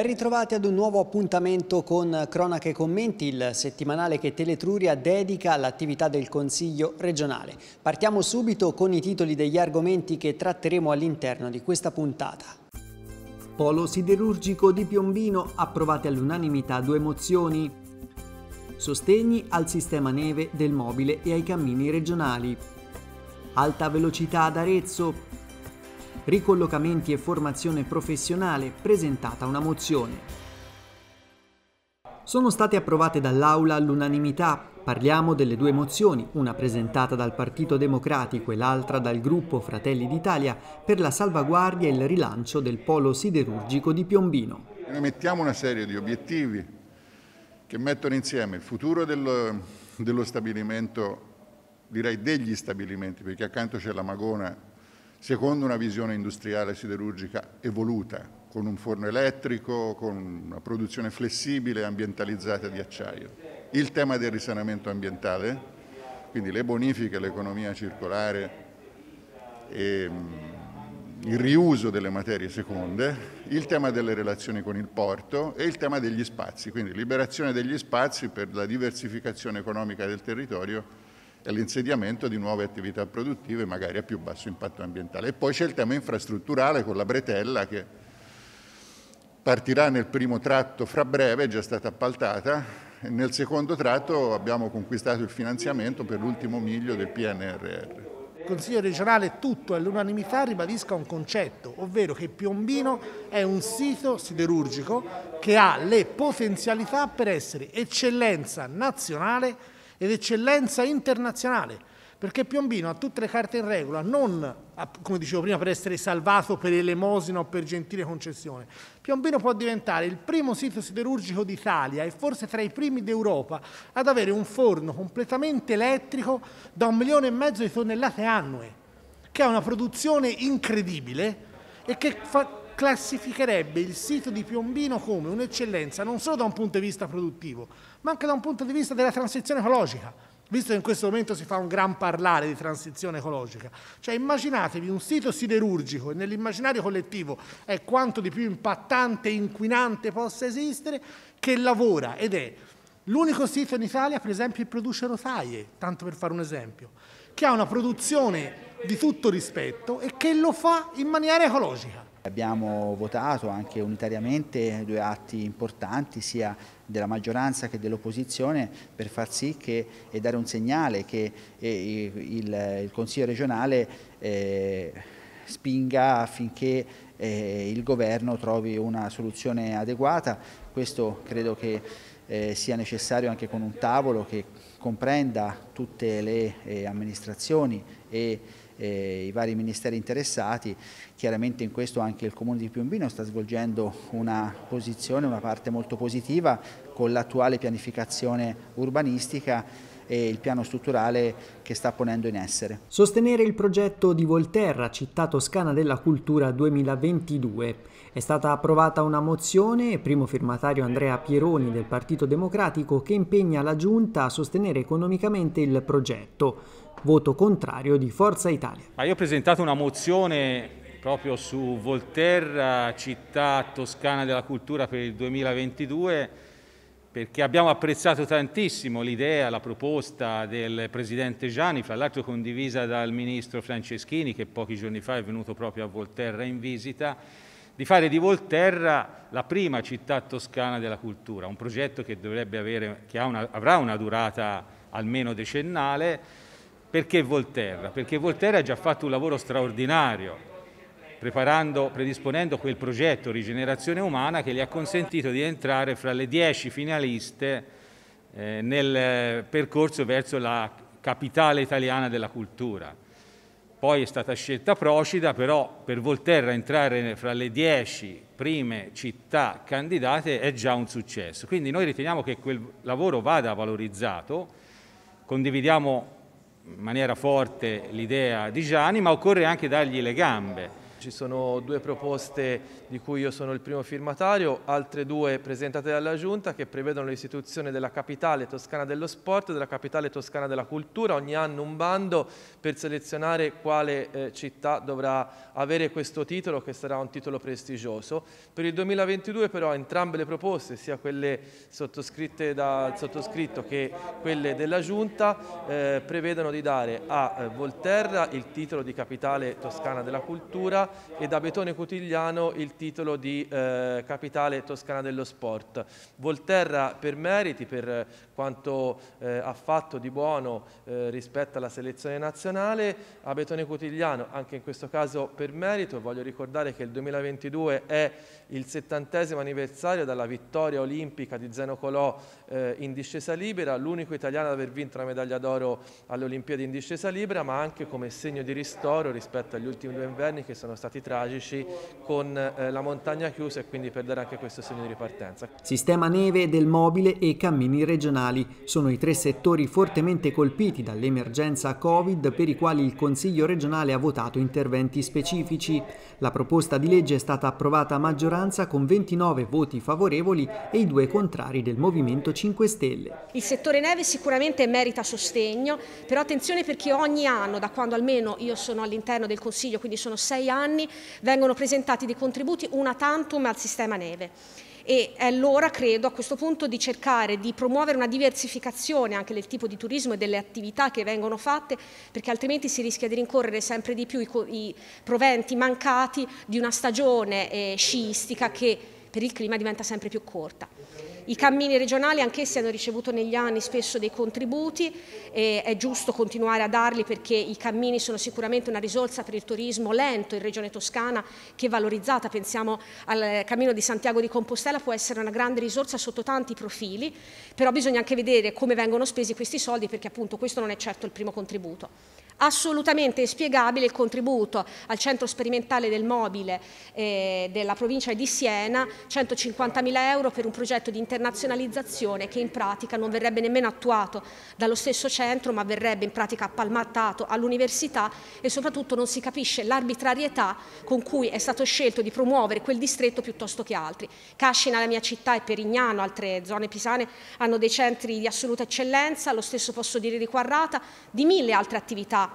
Ben ritrovati ad un nuovo appuntamento con Cronache e Commenti, il settimanale che Teletruria dedica all'attività del Consiglio regionale. Partiamo subito con i titoli degli argomenti che tratteremo all'interno di questa puntata. Polo siderurgico di Piombino, approvate all'unanimità due mozioni. Sostegni al sistema neve del mobile e ai cammini regionali. Alta velocità ad Arezzo, ricollocamenti e formazione professionale, presentata una mozione. Sono state approvate dall'Aula all'unanimità. Parliamo delle due mozioni, una presentata dal Partito Democratico e l'altra dal gruppo Fratelli d'Italia, per la salvaguardia e il rilancio del polo siderurgico di Piombino. Noi mettiamo una serie di obiettivi che mettono insieme il futuro dello, dello stabilimento, direi degli stabilimenti, perché accanto c'è la Magona secondo una visione industriale siderurgica evoluta, con un forno elettrico, con una produzione flessibile e ambientalizzata di acciaio. Il tema del risanamento ambientale, quindi le bonifiche, l'economia circolare e mm, il riuso delle materie seconde, il tema delle relazioni con il porto e il tema degli spazi, quindi liberazione degli spazi per la diversificazione economica del territorio e l'insediamento di nuove attività produttive magari a più basso impatto ambientale. E poi c'è il tema infrastrutturale con la bretella che partirà nel primo tratto fra breve, è già stata appaltata, e nel secondo tratto abbiamo conquistato il finanziamento per l'ultimo miglio del PNRR. Il Consiglio regionale tutto all'unanimità ribadisca un concetto, ovvero che Piombino è un sito siderurgico che ha le potenzialità per essere eccellenza nazionale ed eccellenza internazionale, perché Piombino ha tutte le carte in regola, non, come dicevo prima, per essere salvato per elemosina o per gentile concessione. Piombino può diventare il primo sito siderurgico d'Italia e forse tra i primi d'Europa ad avere un forno completamente elettrico da un milione e mezzo di tonnellate annue, che ha una produzione incredibile e che fa classificherebbe il sito di Piombino come un'eccellenza non solo da un punto di vista produttivo, ma anche da un punto di vista della transizione ecologica, visto che in questo momento si fa un gran parlare di transizione ecologica. Cioè immaginatevi un sito siderurgico e nell'immaginario collettivo è quanto di più impattante e inquinante possa esistere, che lavora ed è l'unico sito in Italia, per esempio, che produce rotaie, tanto per fare un esempio, che ha una produzione di tutto rispetto e che lo fa in maniera ecologica. Abbiamo votato anche unitariamente due atti importanti sia della maggioranza che dell'opposizione per far sì che, e dare un segnale che eh, il, il, Consiglio regionale eh, spinga affinché eh, il governo trovi una soluzione adeguata. Questo credo che eh, sia necessario anche con un tavolo che comprenda tutte le eh, amministrazioni e eh, i vari ministeri interessati. Chiaramente in questo anche il Comune di Piombino sta svolgendo una posizione, una parte molto positiva con l'attuale pianificazione urbanistica e il piano strutturale che sta ponendo in essere. Sostenere il progetto di Volterra, città toscana della cultura 2022. È stata approvata una mozione, primo firmatario Andrea Pieroni del Partito Democratico, che impegna la Giunta a sostenere economicamente il progetto. Voto contrario di Forza Italia. Ma io ho presentato una mozione proprio su Volterra, città toscana della cultura per il 2022, perché abbiamo apprezzato tantissimo l'idea, la proposta del Presidente Gianni, fra l'altro condivisa dal Ministro Franceschini che pochi giorni fa è venuto proprio a Volterra in visita, di fare di Volterra la prima città toscana della cultura, un progetto che, avere, che una, avrà una durata almeno decennale perché Volterra? Perché Volterra ha già fatto un lavoro straordinario predisponendo quel progetto Rigenerazione Umana che gli ha consentito di entrare fra le dieci finaliste eh, nel eh, percorso verso la capitale italiana della cultura. Poi è stata scelta Procida, però per Volterra entrare fra le dieci prime città candidate è già un successo. Quindi noi riteniamo che quel lavoro vada valorizzato, condividiamo in maniera forte l'idea di Gianni, ma occorre anche dargli le gambe. Ci sono due proposte di cui io sono il primo firmatario, altre due presentate dalla Giunta che prevedono l'istituzione della capitale toscana dello sport e della capitale toscana della cultura, ogni anno un bando per selezionare quale eh, città dovrà avere questo titolo che sarà un titolo prestigioso. Per il 2022 però entrambe le proposte, sia quelle sottoscritte dal sottoscritto che quelle della Giunta, eh, prevedono di dare a eh, Volterra il titolo di capitale toscana della cultura e da Betone Cutigliano il titolo di eh, capitale toscana dello sport. Volterra per meriti, per eh, quanto eh, ha fatto di buono eh, rispetto alla selezione nazionale, a Betone Cutigliano anche in questo caso per merito, voglio ricordare che il 2022 è il settantesimo anniversario dalla vittoria olimpica di Zeno Colò eh, in discesa libera, l'unico italiano ad aver vinto la medaglia d'oro alle Olimpiadi in discesa libera, ma anche come segno di ristoro rispetto agli ultimi due inverni che sono stati stati tragici con eh, la montagna chiusa e quindi per dare anche questo segno di ripartenza. Sistema neve del mobile e cammini regionali sono i tre settori fortemente colpiti dall'emergenza Covid per i quali il Consiglio regionale ha votato interventi specifici. La proposta di legge è stata approvata a maggioranza con 29 voti favorevoli e i due contrari del Movimento 5 Stelle. Il settore neve sicuramente merita sostegno, però attenzione perché ogni anno, da quando almeno io sono all'interno del Consiglio, quindi sono sei anni, anni vengono presentati dei contributi una tantum al sistema neve e è l'ora, credo, a questo punto di cercare di promuovere una diversificazione anche del tipo di turismo e delle attività che vengono fatte, perché altrimenti si rischia di rincorrere sempre di più i, proventi mancati di una stagione eh, sciistica che per il clima diventa sempre più corta. I cammini regionali anch'essi hanno ricevuto negli anni spesso dei contributi, e è giusto continuare a darli perché i cammini sono sicuramente una risorsa per il turismo lento in Regione Toscana che è valorizzata, pensiamo al cammino di Santiago di Compostela può essere una grande risorsa sotto tanti profili, però bisogna anche vedere come vengono spesi questi soldi perché appunto questo non è certo il primo contributo assolutamente spiegabile il contributo al centro sperimentale del mobile eh, della provincia di Siena, 150.000 euro per un progetto di internazionalizzazione che in pratica non verrebbe nemmeno attuato dallo stesso centro ma verrebbe in pratica appalmattato all'università e soprattutto non si capisce l'arbitrarietà con cui è stato scelto di promuovere quel distretto piuttosto che altri. Cascina, la mia città, e Perignano, altre zone pisane, hanno dei centri di assoluta eccellenza, lo stesso posso dire di Quarrata, di mille altre attività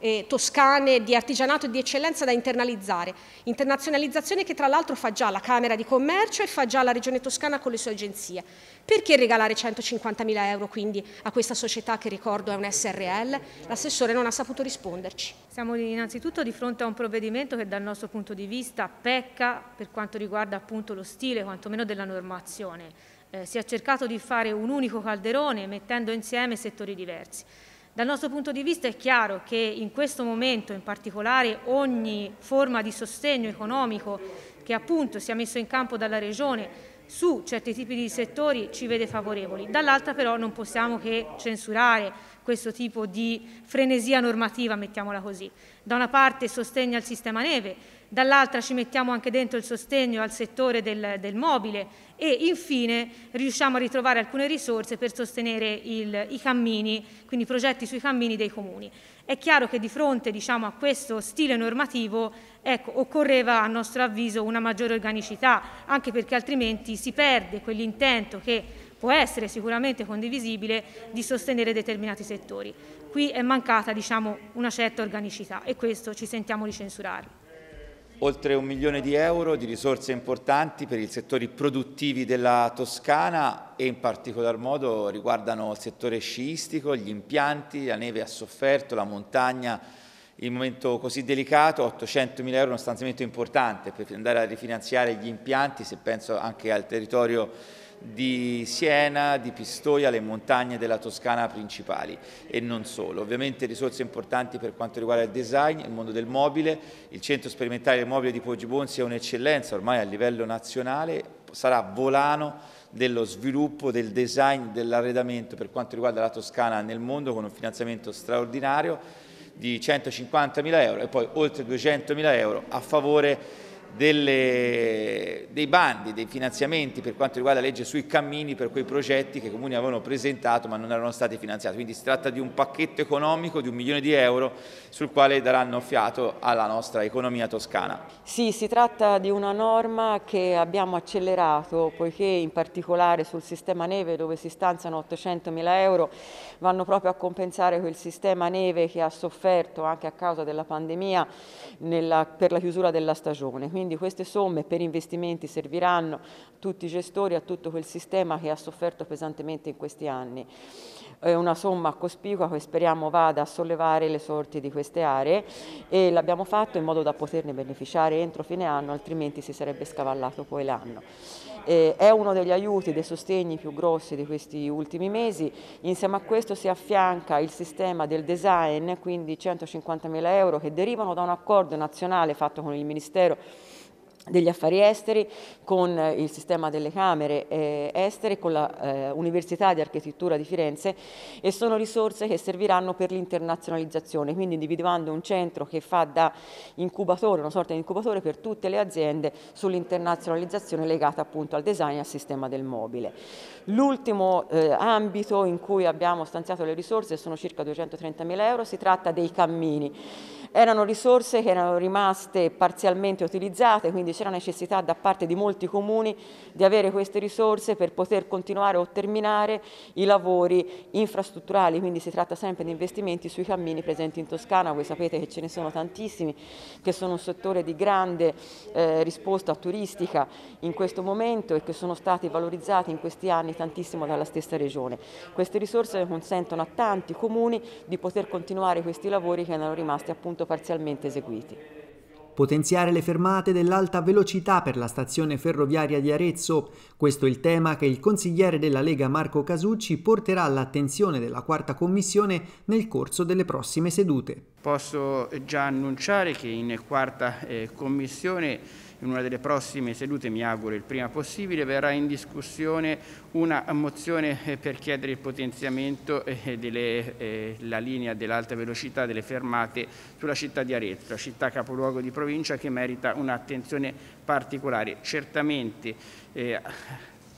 eh, toscane di artigianato e di eccellenza da internalizzare. Internazionalizzazione che tra l'altro fa già la Camera di Commercio e fa già la Regione Toscana con le sue agenzie. Perché regalare 150.000 euro quindi a questa società che ricordo è un SRL? L'assessore non ha saputo risponderci. Siamo innanzitutto di fronte a un provvedimento che dal nostro punto di vista pecca per quanto riguarda appunto lo stile quantomeno della normazione. Eh, si è cercato di fare un unico calderone mettendo insieme settori diversi. Dal nostro punto di vista è chiaro che in questo momento in particolare ogni forma di sostegno economico che appunto sia messo in campo dalla Regione su certi tipi di settori ci vede favorevoli, dall'altra però non possiamo che censurare questo tipo di frenesia normativa, mettiamola così. Da una parte sostegno al sistema neve, dall'altra ci mettiamo anche dentro il sostegno al settore del, del mobile e infine riusciamo a ritrovare alcune risorse per sostenere il, i cammini, quindi i progetti sui cammini dei comuni. È chiaro che di fronte diciamo, a questo stile normativo ecco, occorreva a nostro avviso una maggiore organicità, anche perché altrimenti si perde quell'intento che può essere sicuramente condivisibile di sostenere determinati settori. Qui è mancata diciamo, una certa organicità e questo ci sentiamo di censurare. Oltre un milione di euro di risorse importanti per i settori produttivi della Toscana e in particolar modo riguardano il settore sciistico, gli impianti, la neve ha sofferto, la montagna in momento così delicato, 800 mila euro è uno stanziamento importante per andare a rifinanziare gli impianti, se penso anche al territorio di Siena, di Pistoia, le montagne della Toscana principali e non solo. Ovviamente risorse importanti per quanto riguarda il design, il mondo del mobile, il centro sperimentale del mobile di Poggi Bonsi è un'eccellenza ormai a livello nazionale, sarà volano dello sviluppo, del design, dell'arredamento per quanto riguarda la Toscana nel mondo con un finanziamento straordinario di 150 mila euro e poi oltre 200 mila euro a favore di delle, dei bandi, dei finanziamenti per quanto riguarda la legge sui cammini per quei progetti che i comuni avevano presentato ma non erano stati finanziati. Quindi si tratta di un pacchetto economico di un milione di euro sul quale daranno fiato alla nostra economia toscana. Sì, si tratta di una norma che abbiamo accelerato poiché in particolare sul sistema neve dove si stanziano 800 mila euro vanno proprio a compensare quel sistema neve che ha sofferto anche a causa della pandemia nella, per la chiusura della stagione. Quindi quindi queste somme per investimenti serviranno a tutti i gestori, a tutto quel sistema che ha sofferto pesantemente in questi anni. È una somma cospicua che speriamo vada a sollevare le sorti di queste aree e l'abbiamo fatto in modo da poterne beneficiare entro fine anno, altrimenti si sarebbe scavallato poi l'anno. Eh, è uno degli aiuti, dei sostegni più grossi di questi ultimi mesi. Insieme a questo si affianca il sistema del design, quindi 150 mila euro che derivano da un accordo nazionale fatto con il Ministero degli affari esteri, con eh, il sistema delle camere eh, estere, con l'Università eh, di Architettura di Firenze e sono risorse che serviranno per l'internazionalizzazione, quindi individuando un centro che fa da incubatore, una sorta di incubatore per tutte le aziende sull'internazionalizzazione legata appunto al design e al sistema del mobile. L'ultimo eh, ambito in cui abbiamo stanziato le risorse sono circa 230 mila euro, si tratta dei cammini. Erano risorse che erano rimaste parzialmente utilizzate, quindi c'era necessità da parte di molti comuni di avere queste risorse per poter continuare o terminare i lavori infrastrutturali, quindi si tratta sempre di investimenti sui cammini presenti in Toscana, voi sapete che ce ne sono tantissimi, che sono un settore di grande eh, risposta turistica in questo momento e che sono stati valorizzati in questi anni tantissimo dalla stessa regione. Queste risorse consentono a tanti comuni di poter continuare questi lavori che erano rimasti appunto soltanto parzialmente eseguiti. Potenziare le fermate dell'alta velocità per la stazione ferroviaria di Arezzo, questo è il tema che il consigliere della Lega Marco Casucci porterà all'attenzione della quarta commissione nel corso delle prossime sedute. Posso già annunciare che in quarta eh, commissione in una delle prossime sedute, mi auguro il prima possibile, verrà in discussione una mozione eh, per chiedere il potenziamento eh, della eh, linea dell'alta velocità delle fermate sulla città di Arezzo, città capoluogo di provincia che merita un'attenzione particolare. Certamente eh,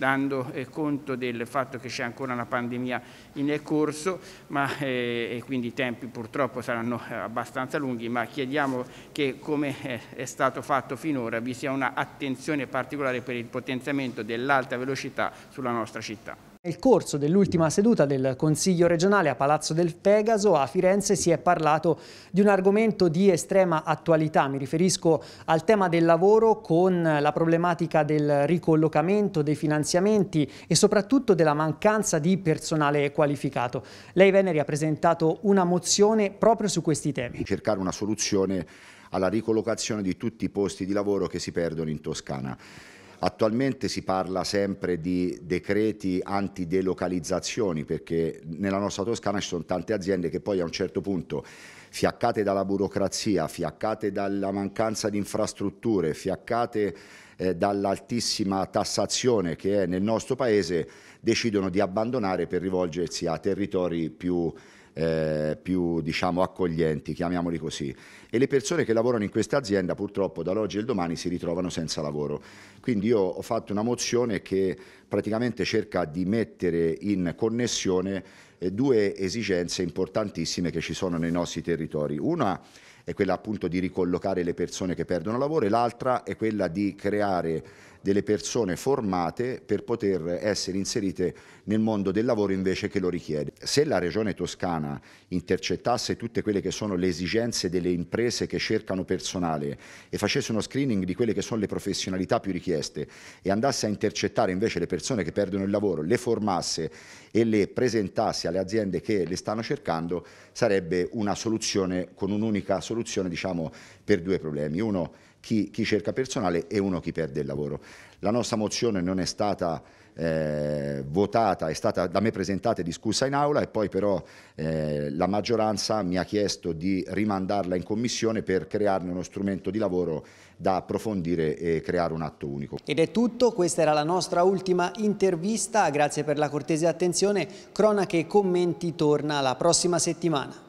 dando eh, conto del fatto che c'è ancora una pandemia in corso ma, eh, e quindi i tempi purtroppo saranno eh, abbastanza lunghi, ma chiediamo che come eh, è stato fatto finora vi sia un'attenzione particolare per il potenziamento dell'alta velocità sulla nostra città. Nel corso dell'ultima seduta del Consiglio regionale a Palazzo del Pegaso a Firenze si è parlato di un argomento di estrema attualità, mi riferisco al tema del lavoro con la problematica del ricollocamento, dei finanziamenti e soprattutto della mancanza di personale qualificato. Lei Veneri ha presentato una mozione proprio su questi temi. Cercare una soluzione alla ricollocazione di tutti i posti di lavoro che si perdono in Toscana. Attualmente si parla sempre di decreti antidelocalizzazioni perché nella nostra Toscana ci sono tante aziende che poi a un certo punto fiaccate dalla burocrazia, fiaccate dalla mancanza di infrastrutture, fiaccate eh, dall'altissima tassazione che è nel nostro paese, decidono di abbandonare per rivolgersi a territori più eh, più diciamo, accoglienti, chiamiamoli così. E le persone che lavorano in questa azienda purtroppo dall'oggi al domani si ritrovano senza lavoro. Quindi io ho fatto una mozione che praticamente cerca di mettere in connessione eh, due esigenze importantissime che ci sono nei nostri territori. Una è quella appunto di ricollocare le persone che perdono lavoro e l'altra è quella di creare delle persone formate per poter essere inserite nel mondo del lavoro invece che lo richiede. Se la Regione Toscana intercettasse tutte quelle che sono le esigenze delle imprese che cercano personale e facesse uno screening di quelle che sono le professionalità più richieste e andasse a intercettare invece le persone che perdono il lavoro, le formasse e le presentasse alle aziende che le stanno cercando, sarebbe una soluzione con un'unica soluzione diciamo, per due problemi. Uno, chi, chi cerca personale e uno chi perde il lavoro. La nostra mozione non è stata eh, votata, è stata da me presentata e discussa in aula e poi però eh, la maggioranza mi ha chiesto di rimandarla in commissione per crearne uno strumento di lavoro da approfondire e creare un atto unico. Ed è tutto, questa era la nostra ultima intervista, grazie per la cortese attenzione, cronache e commenti torna la prossima settimana.